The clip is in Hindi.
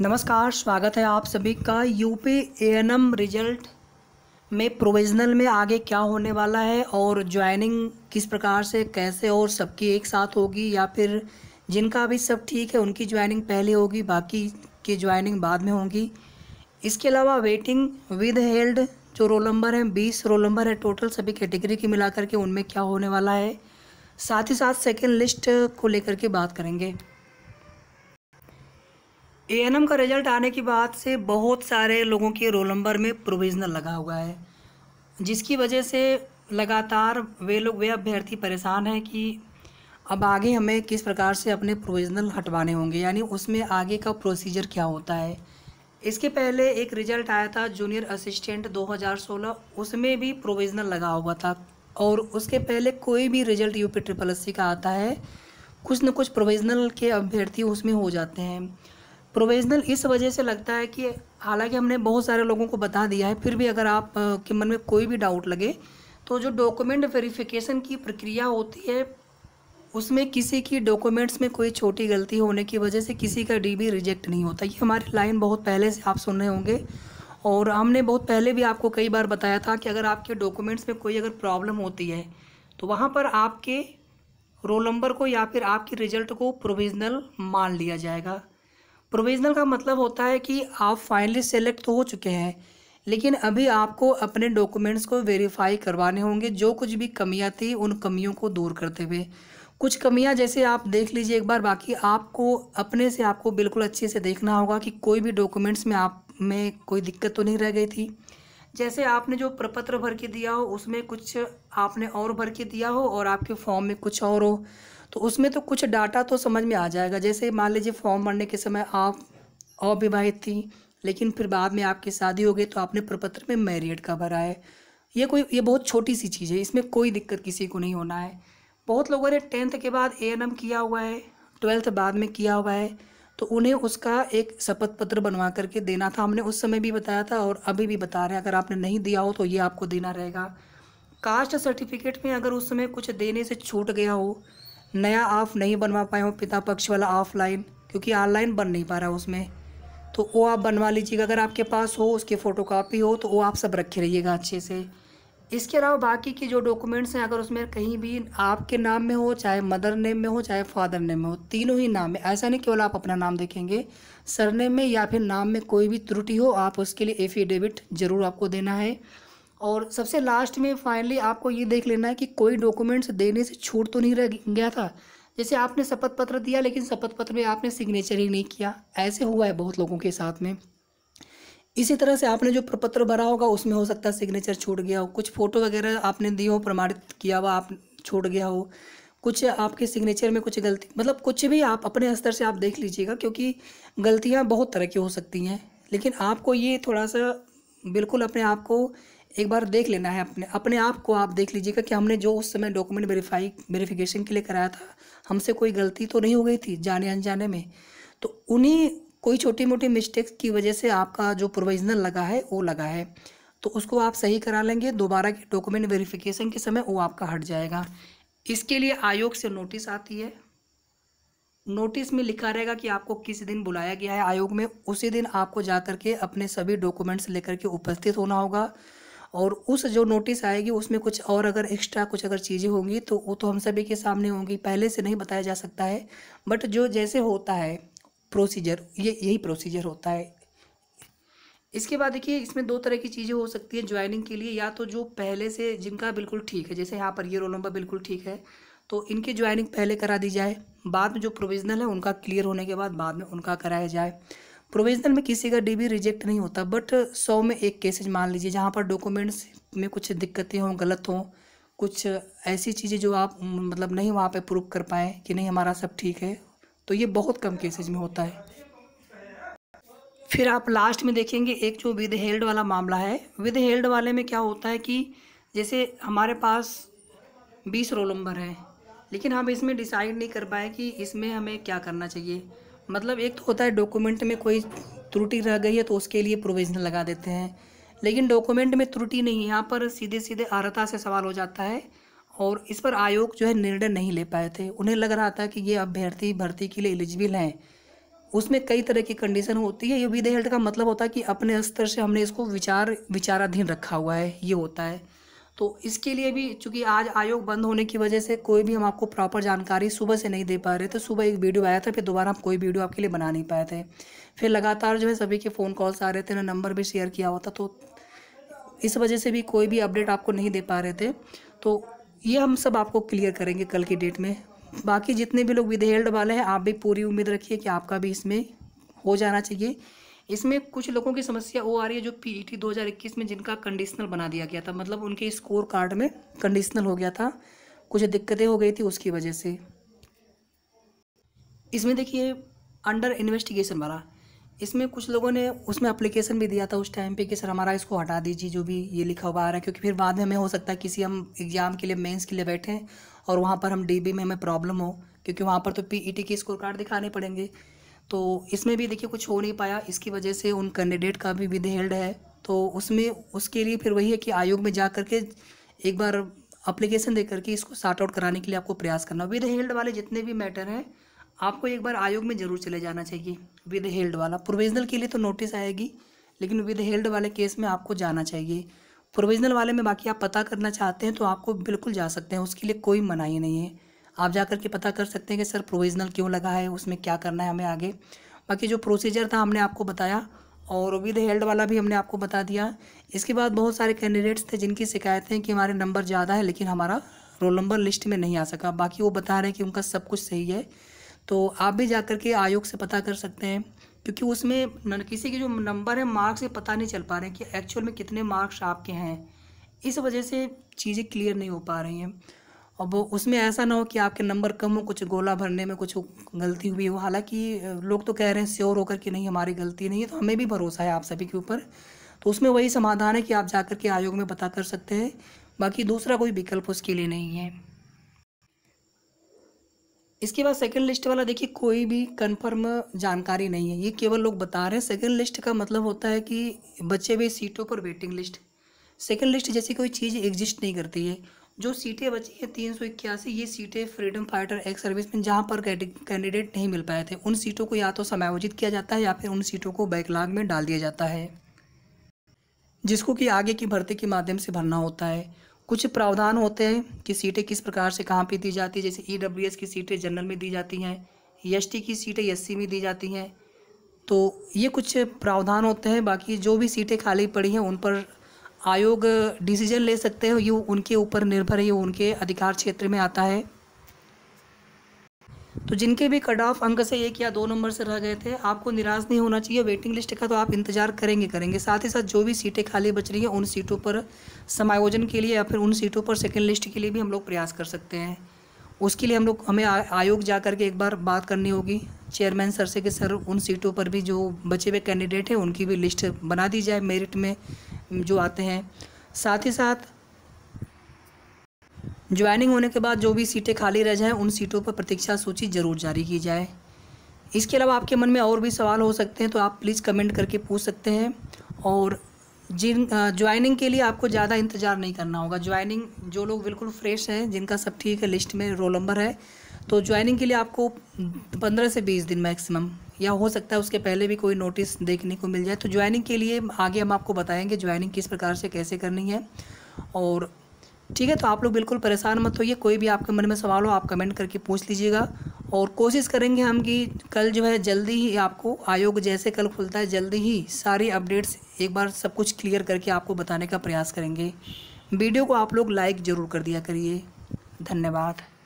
नमस्कार स्वागत है आप सभी का यूपी ए रिजल्ट में प्रोविजनल में आगे क्या होने वाला है और ज्वाइनिंग किस प्रकार से कैसे और सबकी एक साथ होगी या फिर जिनका अभी सब ठीक है उनकी ज्वाइनिंग पहले होगी बाकी की ज्वाइनिंग बाद में होगी इसके अलावा वेटिंग विद हेल्ड जो रोल नंबर हैं बीस रोल नंबर है टोटल सभी कैटेगरी की मिला करके उनमें क्या होने वाला है साथ ही साथ सेकेंड लिस्ट को लेकर के बात करेंगे ए एन एम का रिजल्ट आने के बाद से बहुत सारे लोगों के रोल नंबर में प्रोविजनल लगा हुआ है जिसकी वजह से लगातार वे लोग वे अभ्यर्थी परेशान हैं कि अब आगे हमें किस प्रकार से अपने प्रोविजनल हटवाने होंगे यानी उसमें आगे का प्रोसीजर क्या होता है इसके पहले एक रिजल्ट आया था जूनियर असिस्टेंट 2016 उसमें भी प्रोविजनल लगा हुआ था और उसके पहले कोई भी रिजल्ट यूपी ट्रिपल एस का आता है कुछ न कुछ प्रोविजनल के अभ्यर्थी उसमें हो जाते हैं प्रोविजनल इस वजह से लगता है कि हालांकि हमने बहुत सारे लोगों को बता दिया है फिर भी अगर आप के मन में कोई भी डाउट लगे तो जो डॉक्यूमेंट वेरिफिकेशन की प्रक्रिया होती है उसमें किसी की डॉक्यूमेंट्स में कोई छोटी गलती होने की वजह से किसी का डी रिजेक्ट नहीं होता ये हमारी लाइन बहुत पहले से आप सुन रहे होंगे और हमने बहुत पहले भी आपको कई बार बताया था कि अगर आपके डॉक्यूमेंट्स में कोई अगर प्रॉब्लम होती है तो वहाँ पर आपके रोल नंबर को या फिर आपके रिजल्ट को प्रोविज़नल मान लिया जाएगा प्रोविजनल का मतलब होता है कि आप फाइनली सेलेक्ट तो हो चुके हैं लेकिन अभी आपको अपने डॉक्यूमेंट्स को वेरीफाई करवाने होंगे जो कुछ भी कमियाँ थी उन कमियों को दूर करते हुए कुछ कमियां जैसे आप देख लीजिए एक बार बाकी आपको अपने से आपको बिल्कुल अच्छे से देखना होगा कि कोई भी डॉक्यूमेंट्स में आप में कोई दिक्कत तो नहीं रह गई थी जैसे आपने जो प्रपत्र भर के दिया हो उसमें कुछ आपने और भर के दिया हो और आपके फॉर्म में कुछ और हो तो उसमें तो कुछ डाटा तो समझ में आ जाएगा जैसे मान लीजिए फॉर्म भरने के समय आप अविवाहित थी लेकिन फिर बाद में आपकी शादी हो गई तो आपने प्रपत्र में मैरिड का भरा है ये कोई ये बहुत छोटी सी चीज़ है इसमें कोई दिक्कत किसी को नहीं होना है बहुत लोगों ने टेंथ के बाद ए किया हुआ है ट्वेल्थ बाद में किया हुआ है तो उन्हें उसका एक शपथ पत्र बनवा करके देना था हमने उस समय भी बताया था और अभी भी बता रहे हैं अगर आपने नहीं दिया हो तो ये आपको देना रहेगा कास्ट सर्टिफिकेट में अगर उस समय कुछ देने से छूट गया हो नया ऑफ नहीं बनवा पाए हो पिता पक्ष वाला ऑफलाइन क्योंकि ऑनलाइन बन नहीं पा रहा उसमें तो वो आप बनवा लीजिएगा अगर आपके पास हो उसकी फ़ोटो कापी हो तो वो आप सब रखे रहिएगा अच्छे से इसके अलावा बाकी के जो डॉक्यूमेंट्स हैं अगर उसमें कहीं भी आपके नाम में हो चाहे मदर नेम में हो चाहे फादर नेम में हो तीनों ही नाम में ऐसा नहीं केवल आप अपना नाम देखेंगे सरनेम में या फिर नाम में कोई भी त्रुटि हो आप उसके लिए एफिडेविट ज़रूर आपको देना है और सबसे लास्ट में फाइनली आपको ये देख लेना है कि कोई डॉक्यूमेंट्स देने से छूट तो नहीं रह गया था जैसे आपने शपथ पत्र दिया लेकिन शपथ पत्र में आपने सिग्नेचर ही नहीं किया ऐसे हुआ है बहुत लोगों के साथ में इसी तरह से आपने जो प्रपत्र भरा होगा उसमें हो सकता है सिग्नेचर छूट गया हो कुछ फ़ोटो वगैरह आपने दी हो प्रमाणित किया हुआ आप छूट गया हो कुछ आपके सिग्नेचर में कुछ गलती मतलब कुछ भी आप अपने स्तर से आप देख लीजिएगा क्योंकि गलतियाँ बहुत तरह की हो सकती हैं लेकिन आपको ये थोड़ा सा बिल्कुल अपने आप को एक बार देख लेना है अपने अपने आप को आप देख लीजिएगा कि हमने जो उस समय डॉक्यूमेंट वेरीफाई वेरीफिकेशन के लिए कराया था हमसे कोई गलती तो नहीं हो गई थी जाने अनजाने में तो उन्हीं कोई छोटी मोटी मिस्टेक्स की वजह से आपका जो प्रोविजनल लगा है वो लगा है तो उसको आप सही करा लेंगे दोबारा के डॉक्यूमेंट वेरीफिकेशन के समय वो आपका हट जाएगा इसके लिए आयोग से नोटिस आती है नोटिस में लिखा रहेगा कि आपको किस दिन बुलाया गया है आयोग में उसी दिन आपको जा के अपने सभी डॉक्यूमेंट्स लेकर के उपस्थित होना होगा और उस जो नोटिस आएगी उसमें कुछ और अगर एक्स्ट्रा कुछ अगर चीज़ें होंगी तो वो तो हम सभी के सामने होंगी पहले से नहीं बताया जा सकता है बट जो जैसे होता है प्रोसीजर ये यही प्रोसीजर होता है इसके बाद देखिए इसमें दो तरह की चीज़ें हो सकती हैं ज्वाइनिंग के लिए या तो जो पहले से जिनका बिल्कुल ठीक है जैसे यहाँ पर ये रोल नंबर बिल्कुल ठीक है तो इनकी ज्वाइनिंग पहले करा दी जाए बाद में जो प्रोविजनल है उनका क्लियर होने के बाद बाद में उनका कराया जाए प्रोविजनल में किसी का डी रिजेक्ट नहीं होता बट सौ में एक केसेज मान लीजिए जहाँ पर डॉक्यूमेंट्स में कुछ दिक्कतें हों गलत हों कुछ ऐसी चीज़ें जो आप मतलब नहीं वहाँ पे प्रूव कर पाएँ कि नहीं हमारा सब ठीक है तो ये बहुत कम केसेज में होता है फिर आप लास्ट में देखेंगे एक जो विद हेल्ड वाला मामला है विद हेल्ड वाले में क्या होता है कि जैसे हमारे पास बीस रोल नंबर है लेकिन हम इसमें डिसाइड नहीं कर पाए कि इसमें हमें क्या करना चाहिए मतलब एक तो होता है डॉक्यूमेंट में कोई त्रुटि रह गई है तो उसके लिए प्रोविज़न लगा देते हैं लेकिन डॉक्यूमेंट में त्रुटि नहीं है यहाँ पर सीधे सीधे अर्हता से सवाल हो जाता है और इस पर आयोग जो है निर्णय नहीं ले पाए थे उन्हें लग रहा था कि ये अभ्यर्थी भर्ती के लिए एलिजिबल हैं उसमें कई तरह की कंडीशन होती है ये विधेयक का मतलब होता है कि अपने स्तर से हमने इसको विचार विचाराधीन रखा हुआ है ये होता है तो इसके लिए भी चूँकि आज आयोग बंद होने की वजह से कोई भी हम आपको प्रॉपर जानकारी सुबह से नहीं दे पा रहे थे सुबह एक वीडियो आया था फिर दोबारा हम कोई वीडियो आपके लिए बना नहीं पाए थे फिर लगातार जो है सभी के फ़ोन कॉल्स आ रहे थे ना नंबर भी शेयर किया हुआ था तो इस वजह से भी कोई भी अपडेट आपको नहीं दे पा रहे थे तो ये हम सब आपको क्लियर करेंगे कल की डेट में बाकी जितने भी लोग विधेयल्ड वाले हैं आप भी पूरी उम्मीद रखिए कि आपका भी इसमें हो जाना चाहिए इसमें कुछ लोगों की समस्या वो आ रही है जो पी ई में जिनका कंडीशनल बना दिया गया था मतलब उनके स्कोर कार्ड में कंडीशनल हो गया था कुछ दिक्कतें हो गई थी उसकी वजह से इसमें देखिए अंडर इन्वेस्टिगेशन वाला इसमें कुछ लोगों ने उसमें अप्लीकेशन भी दिया था उस टाइम पे कि सर हमारा इसको हटा दीजिए जो भी ये लिखा हुआ आ रहा है क्योंकि फिर बाद में हमें हो सकता है किसी हम एग्ज़ाम के लिए मेंस के लिए बैठे हैं और वहाँ पर हम डीबी में हमें प्रॉब्लम हो क्योंकि वहाँ पर तो पीईटी के स्कोर कार्ड दिखाने पड़ेंगे तो इसमें भी देखिए कुछ हो नहीं पाया इसकी वजह से उन कैंडिडेट का भी विधेयल्ड है तो उसमें उसके लिए फिर वही है कि आयोग में जा करके एक बार अप्लीकेशन दे करके इसको सार्ट आउट कराने के लिए आपको प्रयास करना विद हेल्ड वाले जितने भी मैटर हैं आपको एक बार आयोग में ज़रूर चले जाना चाहिए विद हेल्ड वाला प्रोविजनल के लिए तो नोटिस आएगी लेकिन विद हेल्ड वाले केस में आपको जाना चाहिए प्रोविजनल वाले में बाकी आप पता करना चाहते हैं तो आपको बिल्कुल जा सकते हैं उसके लिए कोई मनाही नहीं है आप जा कर के पता कर सकते हैं कि सर प्रोविज़नल क्यों लगा है उसमें क्या करना है हमें आगे बाकी जो प्रोसीजर था हमने आपको बताया और विद हेल्ड वाला भी हमने आपको बता दिया इसके बाद बहुत सारे कैंडिडेट्स थे जिनकी शिकायतें कि हमारे नंबर ज़्यादा है लेकिन हमारा रोल नंबर लिस्ट में नहीं आ सका बाकी वो बता रहे हैं कि उनका सब कुछ सही है तो आप भी जा कर के आयोग से पता कर सकते हैं क्योंकि उसमें किसी के जो नंबर है मार्क्स ये पता नहीं चल पा रहे हैं कि एक्चुअल में कितने मार्क्स आपके हैं इस वजह से चीज़ें क्लियर नहीं हो पा रही हैं अब उसमें ऐसा ना हो कि आपके नंबर कम हो कुछ गोला भरने में कुछ गलती हुई हो हालांकि लोग तो कह रहे हैं श्योर होकर कि नहीं हमारी गलती नहीं है तो हमें भी भरोसा है आप सभी के ऊपर तो उसमें वही समाधान है कि आप जाकर के आयोग में पता कर सकते हैं बाकी दूसरा कोई विकल्प उसके लिए नहीं है इसके बाद सेकंड लिस्ट वाला देखिए कोई भी कंफर्म जानकारी नहीं है ये केवल लोग बता रहे हैं सेकंड लिस्ट का मतलब होता है कि बचे हुए सीटों पर वेटिंग लिस्ट सेकंड लिस्ट जैसी कोई चीज़ एग्जिस्ट नहीं करती है जो सीटें बची हैं तीन सौ इक्यासी ये सीटें फ्रीडम फाइटर एक्स सर्विस में जहाँ पर कैंडिडेट नहीं मिल पाए थे उन सीटों को या तो समायोजित किया जाता है या फिर उन सीटों को बैकलाग में डाल दिया जाता है जिसको कि आगे की भर्ती के माध्यम से भरना होता है कुछ प्रावधान होते हैं कि सीटें किस प्रकार से कहाँ पर दी जाती है जैसे ई e की सीटें जनरल में दी जाती हैं एस e की सीटें एस e में दी जाती हैं तो ये कुछ प्रावधान होते हैं बाकी जो भी सीटें खाली पड़ी हैं उन पर आयोग डिसीजन ले सकते हैं ये उनके ऊपर निर्भर है ये उनके अधिकार क्षेत्र में आता है तो जिनके भी कट ऑफ अंक से एक या दो नंबर से रह गए थे आपको निराश नहीं होना चाहिए वेटिंग लिस्ट का तो आप इंतजार करेंगे करेंगे साथ ही साथ जो भी सीटें खाली बच रही हैं उन सीटों पर समायोजन के लिए या फिर उन सीटों पर सेकेंड लिस्ट के लिए भी हम लोग प्रयास कर सकते हैं उसके लिए हम लोग हमें आयोग जा कर के एक बार बात करनी होगी चेयरमैन सर से कि सर उन सीटों पर भी जो बचे हुए कैंडिडेट हैं उनकी भी लिस्ट बना दी जाए मेरिट में जो आते हैं साथ ही साथ ज्वाइनिंग होने के बाद जो भी सीटें खाली रह जाएँ उन सीटों पर प्रतीक्षा सूची ज़रूर जारी की जाए इसके अलावा आपके मन में और भी सवाल हो सकते हैं तो आप प्लीज़ कमेंट करके पूछ सकते हैं और जिन ज्वाइनिंग के लिए आपको ज़्यादा इंतज़ार नहीं करना होगा ज्वाइनिंग जो लोग बिल्कुल फ्रेश हैं जिनका सब ठीक है लिस्ट में रोल नंबर है तो ज्वाइनिंग के लिए आपको पंद्रह से बीस दिन मैक्सिमम या हो सकता है उसके पहले भी कोई नोटिस देखने को मिल जाए तो ज्वाइनिंग के लिए आगे हम आपको बताएंगे ज्वाइनिंग किस प्रकार से कैसे करनी है और ठीक है तो आप लोग बिल्कुल परेशान मत होइए कोई भी आपके मन में सवाल हो आप कमेंट करके पूछ लीजिएगा और कोशिश करेंगे हम कि कल जो है जल्दी ही आपको आयोग जैसे कल खुलता है जल्दी ही सारी अपडेट्स एक बार सब कुछ क्लियर करके आपको बताने का प्रयास करेंगे वीडियो को आप लोग लाइक ज़रूर कर दिया करिए धन्यवाद